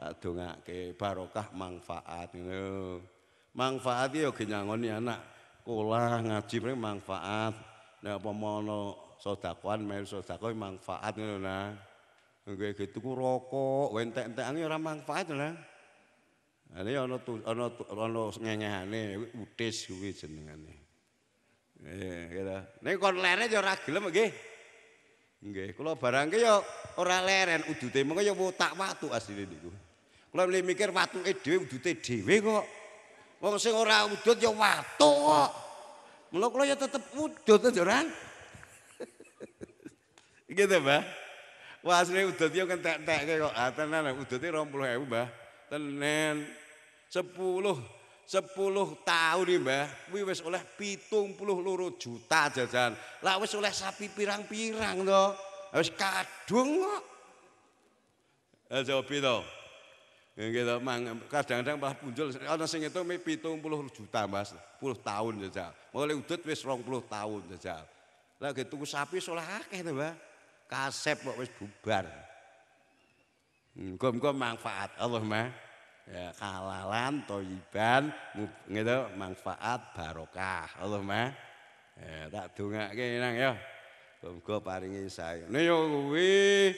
Tak oke, barokah manfaat ngono. Manfaat yo ya anak kula ngaji pun manfaat. Nah, apa mono sedakuan melu manfaat ngono nah. Gue gitu ku rokok, wentek-entekan ora manfaat lah. Ini tu ana ana ngengehane udis kuwi jenengane. Eh, kira. Nek kon leren ya ora gelem nggih. Nggih, kula barang ki ya ora leren udute mengko ya wotak watu asline niku. Kula mikir watuke dhewe udute dhewe kok. Wong sing ora udut ya watu kok. Mula kula ya tetep udut to, Joran. [LAUGHS] gitu, Mbah. Wah asli kan tak tak kok. Ah tenan udah e rong puluh ewu mbah. Tenen. Sepuluh. Sepuluh tahun nih mbah. Kuwi wis oleh pitung puluh luru juta jajan. Lah wis oleh sapi pirang-pirang doh, harus kadung kok. Eh jawab itu. Gitu, mang, kadang-kadang malah punjul ana sing itu puluh juta Mas, puluh tahun jajal. Mulai udah wis 20 tahun jajal. lagi gitu sapi soleh akeh to, Mbah kasep kok wis bubar. Hmm, muga-muga manfaat Allahumma ya kalalan toyiban gitu manfaat barokah Allahumma ya tak dongake nang ya. Muga paringi sae. Nek yo kuwi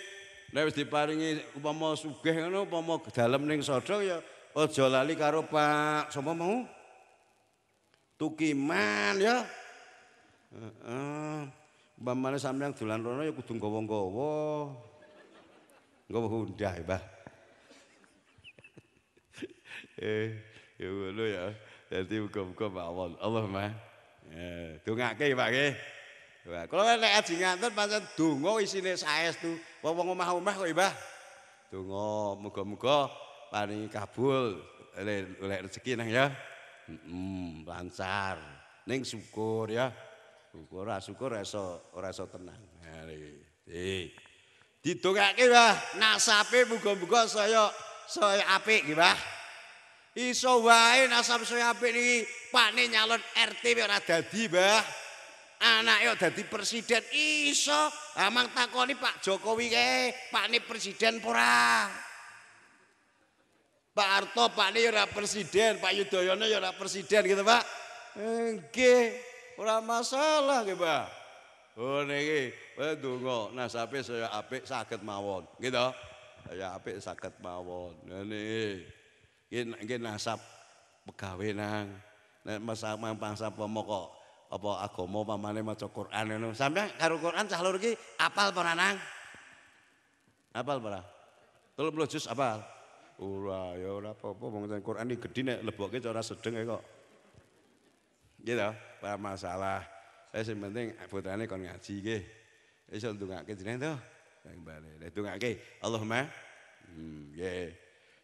nek wis diparingi upama sugih ngono upama dalem ning sada ya aja lali karo Pak sapa mau? Tukiman ya. Heeh. Uh -uh. Umpamane sampeyan dolan rono ya kudu gawa-gawa. Gawa Honda, ya, Mbah. [LAUGHS] eh, ya ngono ya. Dadi muga-muga mawon. Allahumma. Ya, eh, dongake Pak nggih. Wah, kula nek aji ngaten pancen donga isine saestu. Wong omah-omah kok, ya, Mbah. Donga muga-muga paringi kabul oleh oleh rezeki nang ya. Heeh, lancar. Ning syukur ya. Syukur ah, syukur iso ora iso tenang. Eh. Didongake, Mbah. Nasabe muga-muga saya saya apik nggih, Mbah. Iso wae nasab saya apik niki pakne nyalon RT ora dadi, Mbah. Anake dadi presiden iso. Amang takoni Pak Jokowi kae, pakne presiden ora? Pak Arto pakne ora presiden, Pak Yudhoyono ya ora presiden gitu, Pak. Eh, nggih ora masalah nggih, Mbah. Oh niki kowe nasabe saya apik saged mawon, nggih to? Saya apik saged mawon. Ngene. Nah, iki nasab pegawe nang nek masama pangsa pomo kok apa agama pamane maca Quran ngono. Sampeyan karo Quran cah lur iki apal apa nang? Apal ora? 30 juz apal? Ora, ya ora apa-apa wong Quran iki gedhi nek lebokke cara sedeng kok gitu ora masalah eh, saya yang penting putrane kon ngaji nggih iso ndongake jeneng tuh yang balik lek ndongake Allahumma hmm nggih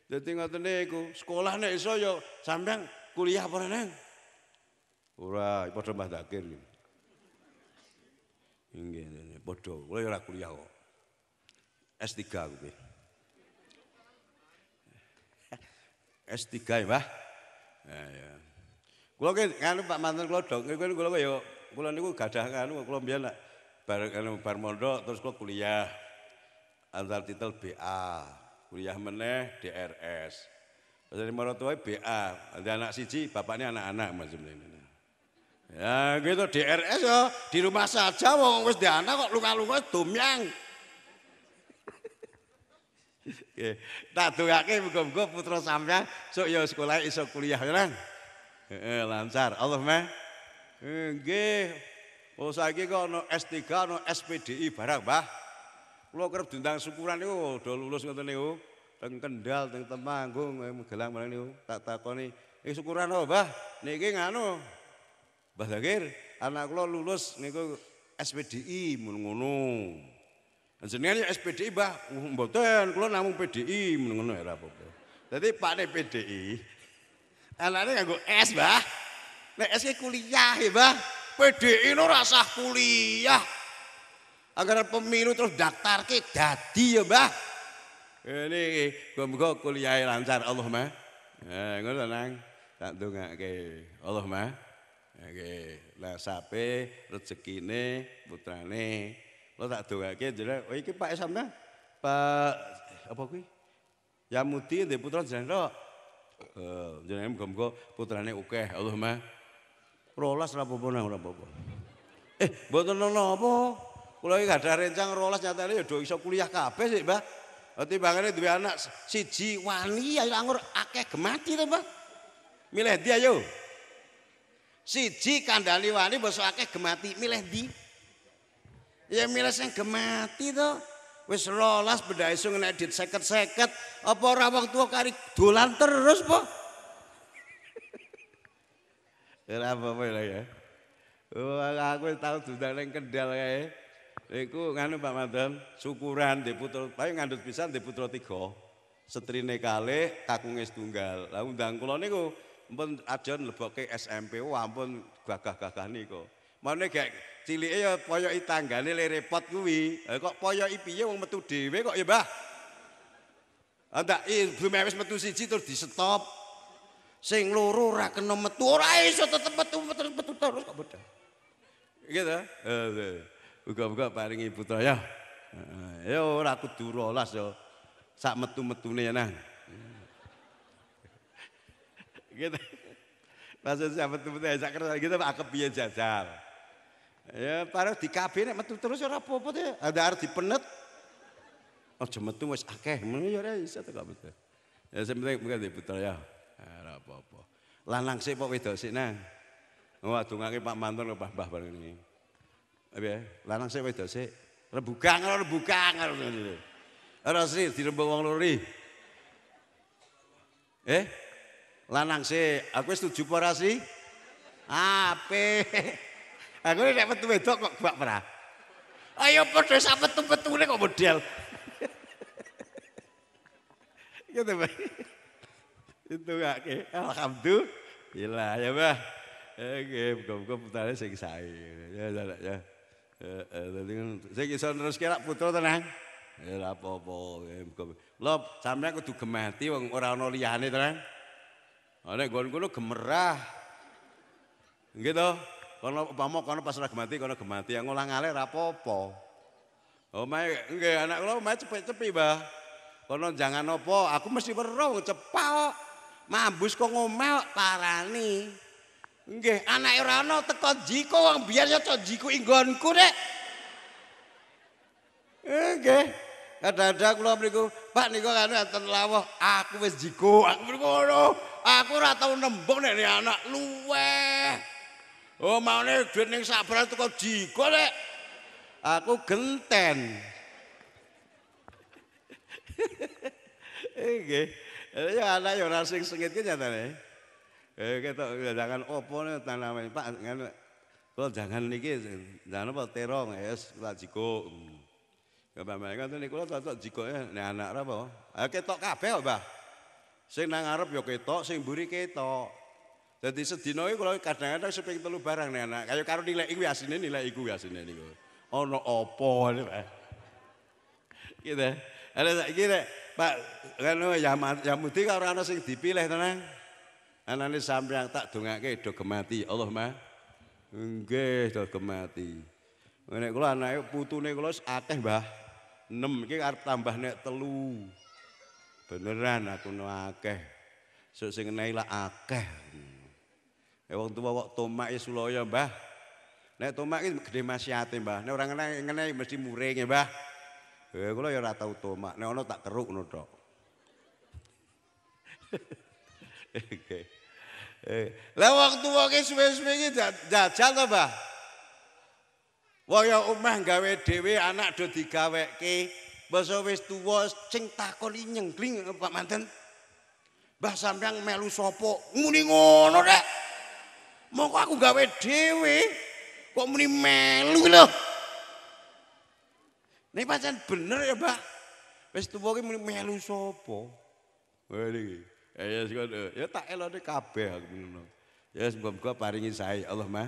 dadi ngoten niku e sekolah nih so yo sampean kuliah apa nang ora padha Mbah Dakir ini bodoh, kowe ora kuliah kok S3 kowe S3 ya Mbah nah, ya Kula kan Pak mantan kula dong, kowe kula yo kula niku gadah kanu kula mbiyen nak bar bar mondok terus kula kuliah antar titel BA, kuliah meneh DRS. Dari mertua BA, ada anak siji, bapaknya anak-anak macam ini. Ya gitu DRS ya di rumah saja wong wis di anak kok luka-luka lunga dumyang. Tak dongake muga-muga putra sampeyan sok ya sekolah iso kuliah ya kan. Heeh, lancar. Allahumma. Nggih. Oh saiki kok ono S3, ono SPDI barang, Mbah. Kula kerep diundang syukuran niku do lulus ngoten niku. Teng Kendal, teng Temanggung, eh, Magelang barang niku. Tak takoni, "Eh syukuran apa, Mbah? Niki nganu." Mbah Zakir, anak kula lulus niku SPDI ngono. Jenengan ya SPDI, Mbah. Mboten, kula namung PDI ngono ya apa-apa. Dadi pakne PDI Anaknya nganggo es, Mbah. Nek esnya kuliah ya, bah, PDI no rasah kuliah. Agar pemilu terus daftar ke dadi ya, bah. Ini gue mau kuliah lancar Allahumma. Ya, nah, gue tenang Tak Allah mah, Oke, lah sape rezekine putrane. Lo tak dongake jeneng, oh iki Pak Samna. Pak apa kuwi? Yamudi ndek putra jeneng Eh, jenenge muga-muga putrane akeh Allahumma. Rolas ora apa-apa nang ora apa-apa. Eh, mboten napa. Kula iki gadah rencang rolas nyatane ya do iso kuliah kabeh sih, Mbah. bangannya duwe anak siji wani ayo ya anggur akeh gemati to, Mbah. Milih ndi ayo? Siji kandhani wani basa akeh gemati, milih di. Ya milih sing gemati tuh. Wis rolas benda isu ngedit seket-seket. Apa orang wong tua kari dolan terus po? [LAUGHS] Ora apa lah ya. Wah, oh, aku tau sudah ning Kendal kae. Iku nganu Pak Madam, syukuran di putra, payu ngandut pisan di putra tiga. Setrine kale kakunge setunggal. Lah undang kula niku mpun ajon leboke SMP, wah oh, ampun gagah-gagah niku. Mane gak cilike ya poyoki tanggane le repot kuwi. Kok poyoki piye wong metu dhewe kok ya, Mbah? Andak iya, ibu wis metu siji terus di-stop. Sing loro ora kena metu, ora iso tetep metu metu metu terus kok beda. Iya gitu. buka-buka paringi putra ya. Ya ora kudu rolas ya. Sak metu-metune ya, nang. Gitu. Maksud sak metu-metune sak kersa gitu akep piye jajal. Ya para di KB nek metu terus ya ora apa-apa te. Ya. Ada arep dipenet. Aja metu wis akeh, ngono ya ora iso teko metu. Ya sing penting mungkin diputer ya. ya. Ora apa-apa. Lanang sik kok wedok sik nang. Wah, dongake Pak Mantun Pak Mbah bareng iki. Apa ya? Lanang sik wedok sik. Rebugang karo rebugang karo ngene. Ora sih dirembuk wong lori. Eh? Lanang sik, aku setuju apa ora sih? Ape. Aku nek metu wedok kok gak pernah. Ayo padha sak metu-metune kok model. Gitu, Pak. Itu Alhamdulillah ya, Pak. Ya, Oke, buka-buka putrane sing sae. Ya, ya, ya. ya. dadi kan sing iso terus kira putra tenang. Ya ora apa ya, Lo sampai aku tuh gemati orang ora ana liyane tenang. Nek nggon gemerah. gitu. Kono upama kono pas ora gemati kono gemati, yang ya ngolah ngale ra apa-apa. Omahe oh, nggih anak kula omahe cepet-cepi, Mbah. Kono jangan apa, aku mesti weruh cepal. Mambus kok ngomel parani. Nggih, anake ora ana teko jiko wong biyen ya cok jiku inggonku nek. Eh, nggih. Kadang-kadang kula mriku, Pak niku kanu enten lawuh, aku wis jiko, aku mriku ngono. Aku ora tau nembung nek anak luwe Oh maune duit ning sabran kau jiko leh, Aku genten. Nggih. [LAUGHS] Ya ana ya ora sing sengit ki nyatane. Eh ketok jangan opo tanamane Pak kan. Kau jangan niki jangan apa terong es, tak jiko. kan ngoten niku kula jiko ya. Nih anak apa. Ayo ah, ketok kabeh kok, Mbah. Sing nang arep ya ketok, sing ketok. Jadi sedina iku kalau kadang-kadang seping telu barang nih anak. Kayak karo nilai iku ya, asine nilai iku ya, asine niku. Ono apa niku. Gitu. Ada tak kira Pak kanu oh, ya ya mudi karo ana sing dipilih tenang. Anane sampeyan tak dongake do gemati ya Allahumma. Nggih do gemati. Nek kula anake putune kula akeh Mbah. 6 iki arep tambah nek 3. Beneran aku no akeh. Sok sing nilai akeh. Ya wong tua kok tomak e ya suloyo mbah. Nek tomak itu gede masyate mbah. Nek orang ngene ngene mesti muring ya mbah. Eh kula ya ora tau tomak. Nek ono tak keruk ngono tok. [LAUGHS] Oke. Eh, lah wong tuwa ki suwe-suwe iki jajal to mbah. Waya omah gawe dhewe anak do digaweke. Basa wis tuwa sing takon nyengkling Pak Manten. Mbah sampeyan melu sapa? Nguni ngono rek. Mau aku gawe dewe kok muni melu lho. Nek pancen bener ya, Mbak. Wis tuwa ki muni melu sapa? Wah iki. Ya ya, ya tak elone kabeh aku ngono. Ya muga gua paringi saya, Allah mah.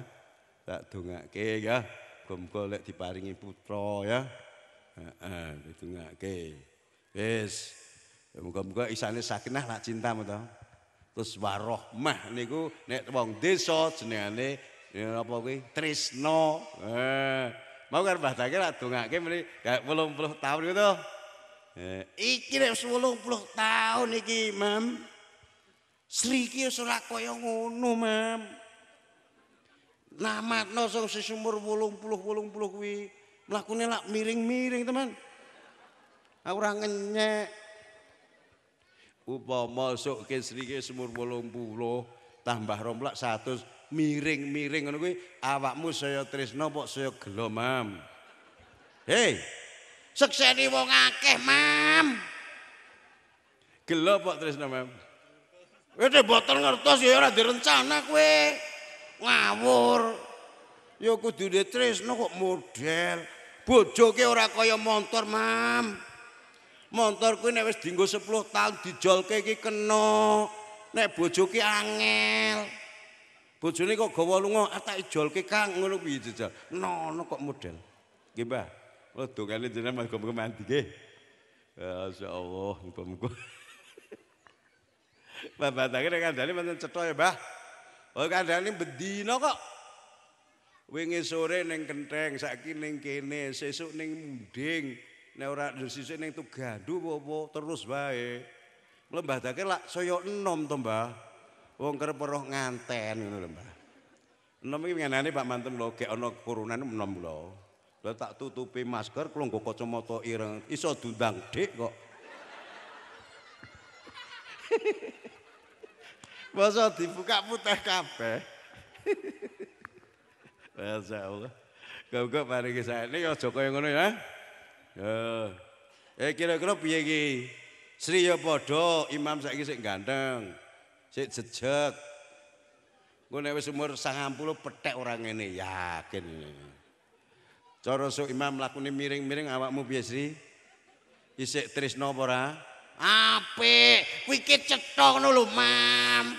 Tak dongake ya. Muga-muga lek diparingi putra ya. Heeh, didongake. Wis. Ya, muga-muga isane sakinah lak cinta to. Terus warohmah niku nek wong desa jenengane ya apa kuwi tresno. Eh, mau kan Mbah Dakir lak dongake mrene 80 tahun niku gitu. Eh, iki nek 80 tahun iki, Mam. Sri iki wis ora kaya ngono, Mam. Namatno sing sesumur 80-80 kuwi mlakune lak miring-miring, teman. aku Ora ngenyek. upama sok ke srike sumur 80 tambah romplak 100 miring-miring ngono kuwi awakmu saya tresna pok saya gelo mam hei sekseni wong akeh mam gelo pok tresna mam Wede boten ngertos ya ora direncana kowe. Ngawur. Ya kudune tresna kok model. Bojoke ora kaya montor, Mam. Motor kuwi nek wis dienggo 10 tahun dijolke iki kena. Nek bojo angel. Bojone kok gawa lunga, ah tak ijolke Kang ngono piye jajal. Nono no, kok model. Nggih, Mbah. kali dongane jenengan muga-muga mandi nggih. Ya, Masyaallah, muga-muga. [LAUGHS] Mbah kira nek kandhane mboten cetha ya, Mbah. Oh kandhane bendina kok. Wingi sore ning Kenteng, saiki ning kene, sesuk ning Munding nek ora dhisik ning tugadu apa terus wae. Lembadake lak saya enom to, Mbah. Wong kerep roh nganten ngono lho, Mbah. Enom iki ngenane Pak Manten lho, gek ana kurunan enom lho. tak tutupi masker kula nggo kacamata ireng, iso dundang dik kok. [LAUGHS] Masa dibuka putih kabeh. [LAUGHS] Masya Allah. Kau-kau paringi saya ini ya Joko yang ngono ya. Eh kira-kira piye iki? Sri ya padha imam saiki sik ganteng. Sik jejeg. Ku nek wis umur 90 petek ora ngene yakin. Cara sok imam lakune miring-miring awakmu piye Sri? Isik tresno apa ora? Apik, kuwi ki cetho ngono lho, Mam.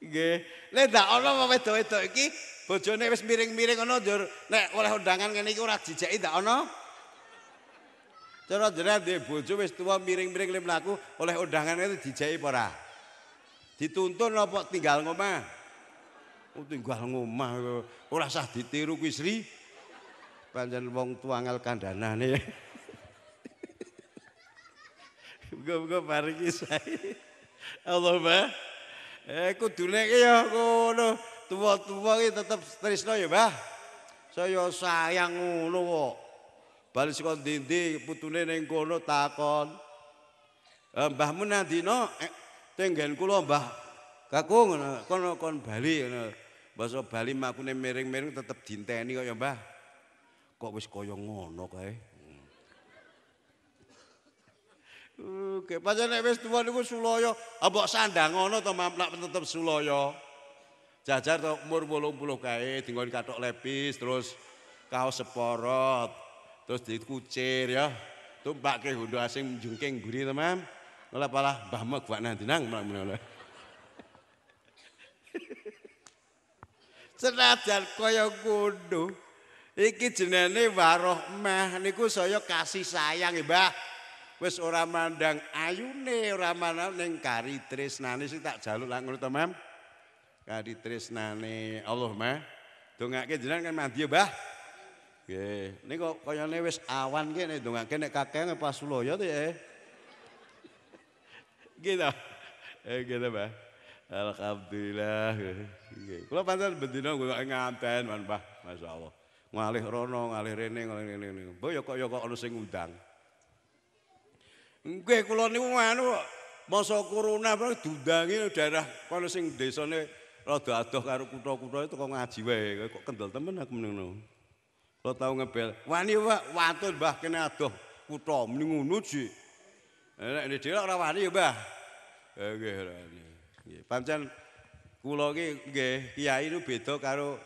Nggih, lek dak ana wedok-wedok iki Bojo nek wis miring-miring ngono njur nek oleh undangan kene iki ora dijeki ndak ana. Cara jenengan duwe bojo wis tuwa miring-miring le mlaku oleh undangan itu dijeki apa ora? Dituntun apa tinggal ngomah? Oh, tinggal ngomah ora sah ditiru kuwi Sri. Pancen wong tuangal kandhanane. gue [LAUGHS] muga paringi allah Allahumma eh kudune ya ngono. tua-tua iki tetep tresno ya, Mbah. Saya sayang ngono kok. Bali saka ndi-ndi putune ning kono takon. Eh, Mbahmu nanti no eh, tenggen kula Mbah. ngono, kono kon Bali ngono. Basa Bali makune miring-miring tetep dinteni kaya Mbah. Kok wis kaya ngono kae. Hmm. Oke, pancen nek wis tuwa niku suloyo, ambok sandang ngono to mamlak tetep suloyo. Jajar to umur puluh kae tinggal katok lepis terus kaos seporot terus dikucir ya ke hondo asing jungking teman malah pala Ora palah Mbah nanti nang malah malah [LAUGHS] Senajan koyo ngono. Iki jenenge warohmah niku soyo kasih sayang, ya, Mbah. wes ora mandang ayune, ora mandang ning kari tresnane sing tak jaluk lak ngono kadi tresnane Allahumma dongake jenengan kan mandi ya, Mbah nggih niku kayane wis awan ki nek dongake nek kakek pas suloyo ya gitu eh gitu Mbah Alhamdulillah. Kalau pancen bendina gue nganten man Mbah, masyaallah. Ngalih rono, ngalih rene, ngalih rene. Mbok yo ya kok yo ya kok ana sing ngundang. Nggih kula niku anu masa corona dundangi daerah kono sing desane rada adoh karo kutha itu kok ngaji wae kok kendel temen aku menengno. Kok tau ngebel, wani Pak, watun Mbah kene adoh kutha muni ngono ji. Nek ini dhewe ora wani ya Mbah. Ya, nggih ora wani. Nggih, pancen kula iki nggih kiai nu beda karo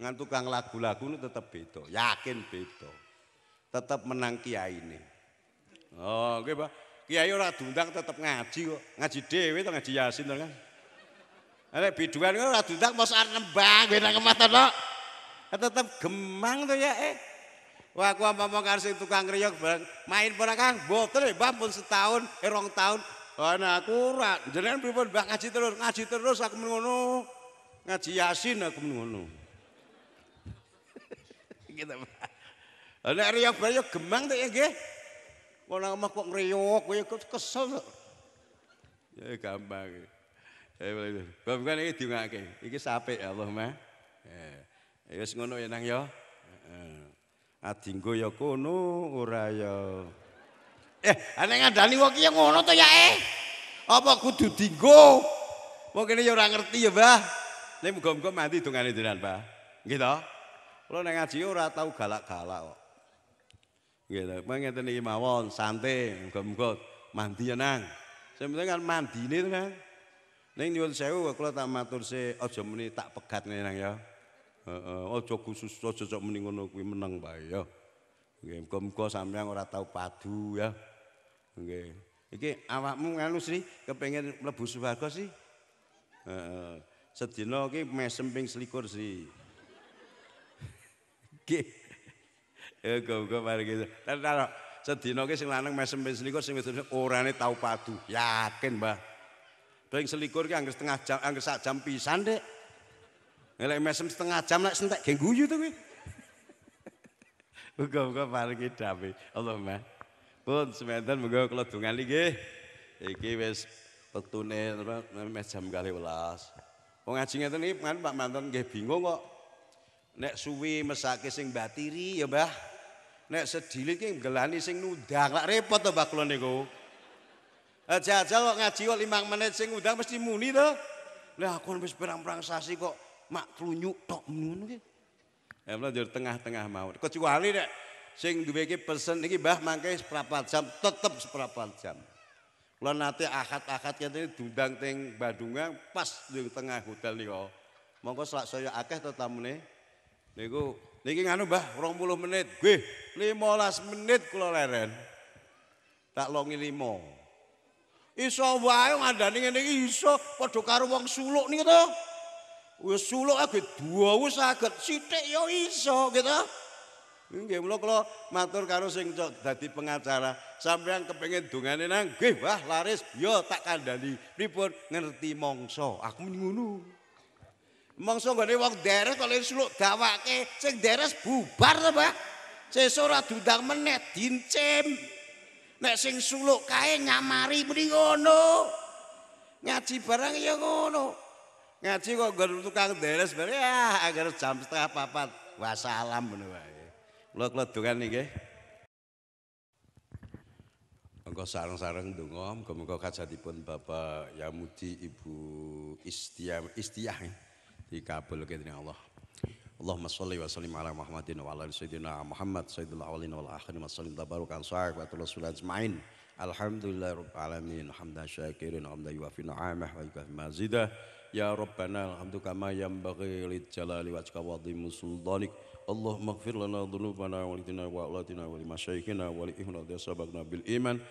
ngan tukang lagu-lagu nu tetep beda, yakin beda. Tetep menang kiai ini, Oh, nggih bah, Kiai ora diundang tetep ngaji kok. Ngaji dhewe to ngaji Yasin to kan. Nek biduan kok ora dundak mos arep nembang ben nang kemah tetap Tetep gemang to ya eh. Wah, aku apa mau kasih tukang riok bang main ora Kang, botol Mbah pun setahun, erong eh, tahun tahun. Ana aku ora. jangan pripun bang ngaji terus, ngaji terus aku menunggu, Ngaji Yasin aku menunggu. [LAUGHS] Gitu, Pak. Nek riok gemang tuh ya nggih. Wong nang mau kok riok kowe kesel Ya gampang. Eh, Bab kan iki diungake. Iki sapik ya Allah mah. Eh, ya wis ngono ya nang ya. Eh, Adinggo ya kono ora ya. Eh, ana ngandani wong iki ngono to ya eh. Apa kudu dinggo? Wong kene ya ora ngerti ya, Mbah. Nek muga mandi mati dongane jenengan, Mbah. Nggih to? Kulo nek ngaji ora tau galak-galak kok. Nggih to. Mangeten iki mawon santai, muga mandi ya, Nang. Sing penting kan mandine to, Nang. Ning nyuwun sewu kula tak matur se aja muni tak pegat nang ya. Heeh, aja khusus aja sok muni ngono kuwi meneng bae ya. Nggih, muga-muga sampeyan ora tau padu ya. Nggih. Iki awakmu nganu Sri kepengin mlebu swarga Sri? Heeh. Sedina iki mesem ping selikur Sri. Nggih. Ya muga-muga mari kita. Taruh. Sedina iki sing lanang mesem ping selikur sing wedok orane tau padu. Yakin, Mbah. Ping selikur ki anggere setengah jam, anggere sak jam pisan, Dik. Nek mesem setengah jam lek sentek ge guyu to kuwi. [LAUGHS] Muga-muga paringi dame. Allahumma. Pun semanten muga kula dongali nggih. Iki wis wektune mes jam 12. Wong ngaji ngeten iki kan Pak Manten nggih bingung kok. Nek suwi mesake sing batiri ya, Mbah. Nek sedilik ki gelani sing nundang. Lak repot to Mbah kula niku. Eh, aja kok ngaji kok limang menit sing undang mesti muni to. Lah aku kan wis perang-perang sasi kok mak tlunyuk tok ngono ki. Ya lanjut tengah-tengah mau. Kecuali nek sing duwe iki pesen iki Mbah mangke jam tetep seberapa jam. Kula nate akad-akad kene dundang teng Bandungan pas di tengah hotel nika. Monggo selak saya akeh to tamune. Niku niki nganu Mbah 20 menit. Nggih, 15 menit kula leren. Tak longi 5. Iso wae ngandani ngene iki iso padha karo wong suluk niku to. Wis suluk age duwa wis saged sithik ya iso gitu. Nggih mulo kula matur karo sing cok dadi pengacara. Sampeyan kepengin dungane nang nggih wah laris yo tak kandani. Pripun ngerti mangsa, aku ngono. Mangsa gane wong deres kok suluk dawake sing deres bubar to, Pak. Sesuk ora dundang meneh dincem. Nek sing suluk kae nyamari mri ngono. Ngaji barang ya ngono. Ngaji kok nggon tukang deres bareng ya agar jam setengah papat. Wassalam ngono wae. Kula kula dongan niki. Engko sareng-sareng donga muga-muga kajatipun Bapak Yamudi Ibu Istiah Istiah eh, dikabulke dening Allah. Allahumma sholli wa sallim ala Muhammadin wa ala sayyidina Muhammad sayyidul awwalin wal akhirin wa sallim tabarukan sa'ik wa rasul ajmain. Alhamdulillahirabbil alamin hamdan syakirin hamdan yuwafi ni'amah wa yukafi mazidah. Ya Rabbana alhamdulillah kama yanbaghi jalali wa dhimmi sultanik. Allahumma ighfir lana dhunubana wa litina wa alatina wa limasyayikhina wa li ihdina sabaqna bil iman.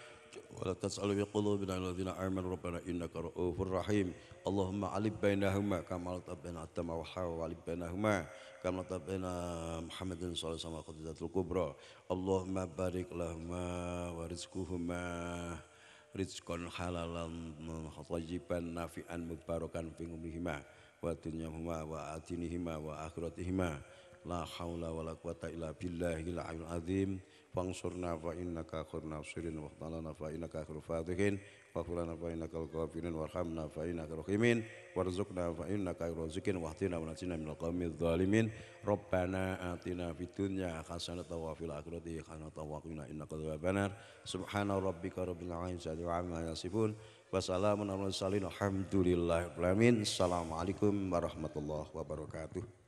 ولا تسأل في قلوبنا الذين آمنوا ربنا إنك رؤوف رحيم اللهم علب بينهما كما لطب بين آدم وحواء وعلب بينهما كما لطب بين محمد صلى الله عليه وسلم القدسة الكبرى اللهم بارك لهما ورزقهما rizqan halalan thayyiban nafi'an mubarakan fi umrihima wa dunyahuma wa atinihima wa akhiratihima la haula wala quwata illa billahil aliyyil azim fangsurna fa innaka akhirna nasirin wa khdalana fa innaka akhir fatihin wa khulana fa innaka al-ghafirin warhamna fa innaka rahimin warzuqna fa innaka razikin wa hdina wa nasina minal qawmi dhalimin Rabbana atina fid dunya hasanatan wa fil akhirati hasanatan wa qina innaka adzabannar subhana rabbika rabbil wa amma yasifun wa salamun alal salin alhamdulillahi rabbil alamin assalamualaikum warahmatullahi wabarakatuh